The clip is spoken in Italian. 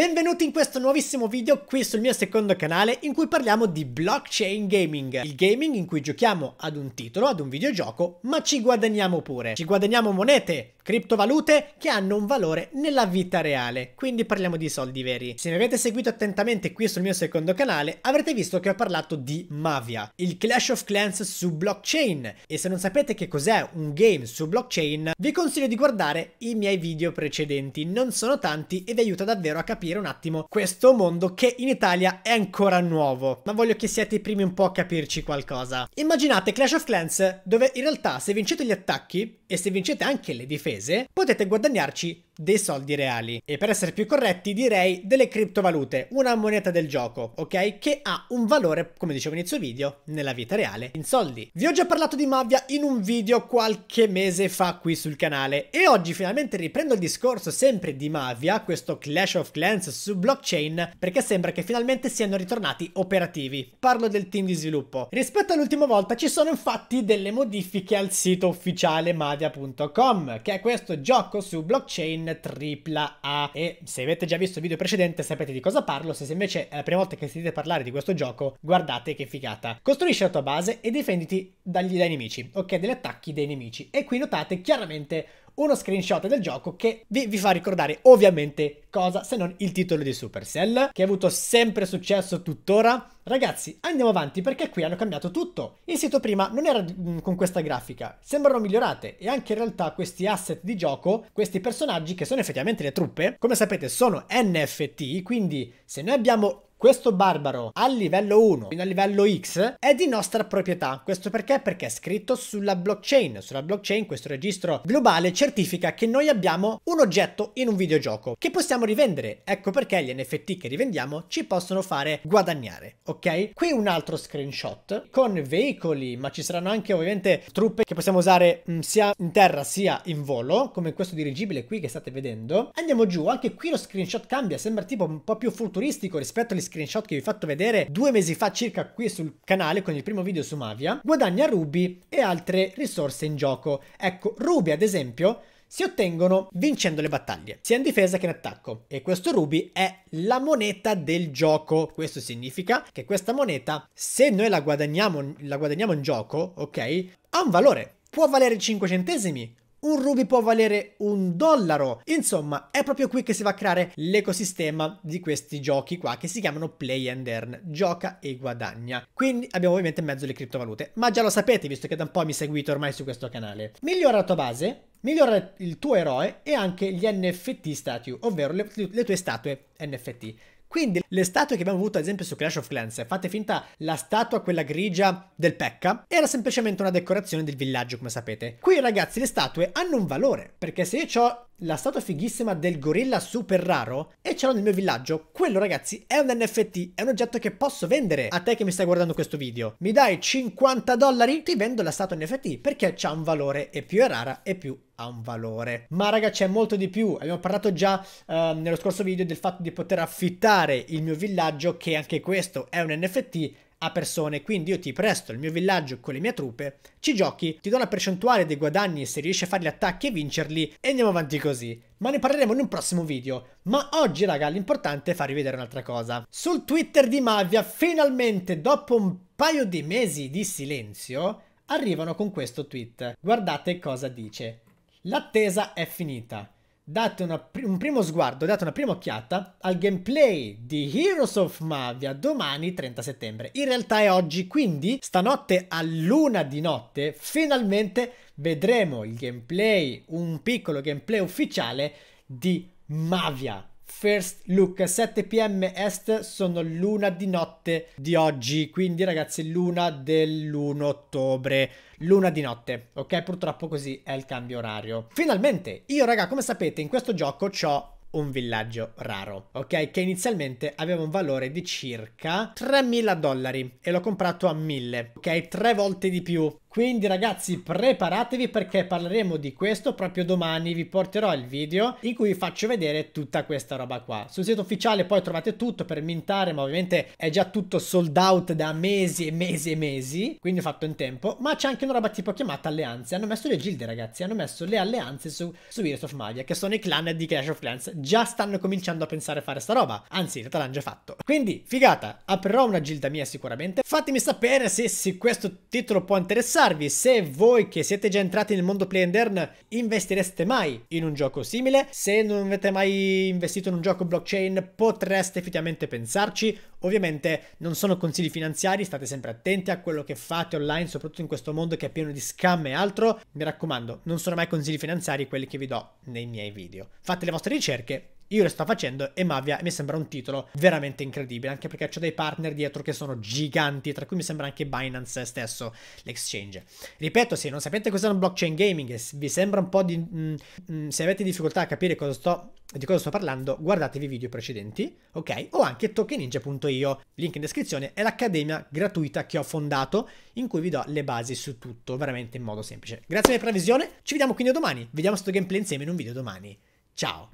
Benvenuti in questo nuovissimo video qui sul mio secondo canale in cui parliamo di blockchain gaming, il gaming in cui giochiamo ad un titolo, ad un videogioco, ma ci guadagniamo pure. Ci guadagniamo monete, criptovalute che hanno un valore nella vita reale, quindi parliamo di soldi veri. Se mi avete seguito attentamente qui sul mio secondo canale avrete visto che ho parlato di Mavia, il Clash of Clans su blockchain e se non sapete che cos'è un game su blockchain vi consiglio di guardare i miei video precedenti, non sono tanti e vi aiuta davvero a capire capire un attimo questo mondo che in Italia è ancora nuovo, ma voglio che siate i primi un po' a capirci qualcosa. Immaginate Clash of Clans dove in realtà se vincete gli attacchi e se vincete anche le difese potete guadagnarci dei soldi reali e per essere più corretti direi delle criptovalute, una moneta del gioco, ok? Che ha un valore, come dicevo inizio video, nella vita reale in soldi. Vi ho già parlato di mafia in un video qualche mese fa qui sul canale e oggi finalmente riprendo il discorso sempre di mafia, questo Clash of Clans su blockchain, perché sembra che finalmente siano ritornati operativi. Parlo del team di sviluppo. Rispetto all'ultima volta ci sono infatti delle modifiche al sito ufficiale mafia.com, che è questo gioco su blockchain tripla A. e se avete già visto il video precedente sapete di cosa parlo, se invece è la prima volta che sentite parlare di questo gioco guardate che figata. Costruisci la tua base e difenditi dagli, dai nemici, ok? Dagli attacchi dei nemici e qui notate chiaramente uno screenshot del gioco che vi, vi fa ricordare ovviamente cosa se non il titolo di Supercell, che ha avuto sempre successo tuttora. Ragazzi, andiamo avanti perché qui hanno cambiato tutto. Il sito prima non era mm, con questa grafica, sembrano migliorate e anche in realtà questi asset di gioco, questi personaggi che sono effettivamente le truppe, come sapete sono NFT, quindi se noi abbiamo questo barbaro a livello 1 fino a livello X è di nostra proprietà. Questo perché? Perché è scritto sulla blockchain. Sulla blockchain questo registro globale certifica che noi abbiamo un oggetto in un videogioco che possiamo rivendere. Ecco perché gli NFT che rivendiamo ci possono fare guadagnare, ok? Qui un altro screenshot con veicoli, ma ci saranno anche ovviamente truppe che possiamo usare mh, mm, sia in terra sia in volo, come questo dirigibile qui che state vedendo. Andiamo giù, anche qui lo screenshot cambia, sembra tipo un po' più futuristico rispetto agli screenshot che vi ho fatto vedere due mesi fa circa qui sul canale con il primo video su Mavia, guadagna rubi e altre risorse in gioco. Ecco, rubi ad esempio si ottengono vincendo le battaglie, sia in difesa che in attacco. E questo rubi è la moneta del gioco. Questo significa che questa moneta, se noi la guadagniamo, la guadagniamo in gioco, ok, ha un valore. Può valere 5 centesimi, un ruby può valere un dollaro. Insomma, è proprio qui che si va a creare l'ecosistema di questi giochi qua che si chiamano play and earn, gioca e guadagna. Quindi abbiamo ovviamente in mezzo le criptovalute, ma già lo sapete visto che da un po' mi seguite ormai su questo canale. Migliora la tua base, migliora il tuo eroe e anche gli NFT statue, ovvero le, le tue statue NFT. Quindi le statue che abbiamo avuto ad esempio su Clash of Clans, fate finta la statua quella grigia del Pekka, era semplicemente una decorazione del villaggio come sapete. Qui ragazzi le statue hanno un valore, perché se io ho la statua fighissima del gorilla super raro e ce l'ho nel mio villaggio. Quello ragazzi è un NFT, è un oggetto che posso vendere a te che mi stai guardando questo video. Mi dai 50 dollari? Ti vendo la statua NFT perché c'ha un valore e più è rara e più ha un valore. Ma raga c'è molto di più, abbiamo parlato già eh, nello scorso video del fatto di poter affittare il mio villaggio che anche questo è un NFT a persone, quindi io ti presto il mio villaggio con le mie truppe, ci giochi, ti do la percentuale dei guadagni se riesci a fare gli attacchi e vincerli e andiamo avanti così. Ma ne parleremo in un prossimo video, ma oggi raga l'importante è farvi vedere un'altra cosa. Sul Twitter di Mavia finalmente dopo un paio di mesi di silenzio arrivano con questo tweet. Guardate cosa dice. L'attesa è finita date una, un primo sguardo, date una prima occhiata al gameplay di Heroes of Mavia domani 30 settembre. In realtà è oggi, quindi stanotte a luna di notte finalmente vedremo il gameplay, un piccolo gameplay ufficiale di Mavia. First Look 7 pm est sono l'una di notte di oggi, quindi ragazzi l'una dell'1 ottobre, l'una di notte, ok? Purtroppo così è il cambio orario. Finalmente, io raga come sapete in questo gioco ho un villaggio raro, ok? Che inizialmente aveva un valore di circa 3.000 dollari e l'ho comprato a 1.000, ok? Tre volte di più quindi ragazzi preparatevi perché parleremo di questo proprio domani, vi porterò il video in cui vi faccio vedere tutta questa roba qua. Sul sito ufficiale poi trovate tutto per mintare, ma ovviamente è già tutto sold out da mesi e mesi e mesi, quindi ho fatto in tempo, ma c'è anche una roba tipo chiamata alleanze, hanno messo le gilde ragazzi, hanno messo le alleanze su, su Heroes of Magia, che sono i clan di Clash of Clans, già stanno cominciando a pensare a fare sta roba, anzi in realtà l'hanno già fatto. Quindi figata, aprirò una gilda mia sicuramente, fatemi sapere se, se questo titolo può interessare interessarvi se voi che siete già entrati nel mondo play and earn investireste mai in un gioco simile, se non avete mai investito in un gioco blockchain potreste effettivamente pensarci, ovviamente non sono consigli finanziari, state sempre attenti a quello che fate online, soprattutto in questo mondo che è pieno di scam e altro, mi raccomando non sono mai consigli finanziari quelli che vi do nei miei video, fate le vostre ricerche io lo sto facendo e Mavia mi sembra un titolo veramente incredibile, anche perché c'è dei partner dietro che sono giganti, tra cui mi sembra anche Binance stesso, l'exchange. Ripeto, se non sapete cos'è un blockchain gaming e vi sembra un po' di... Mm, mm, se avete difficoltà a capire cosa sto di cosa sto parlando, guardatevi i video precedenti, ok? O anche tokeninja.io, link in descrizione, è l'accademia gratuita che ho fondato in cui vi do le basi su tutto, veramente in modo semplice. Grazie per la visione, ci vediamo quindi domani, vediamo questo gameplay insieme in un video domani. Ciao!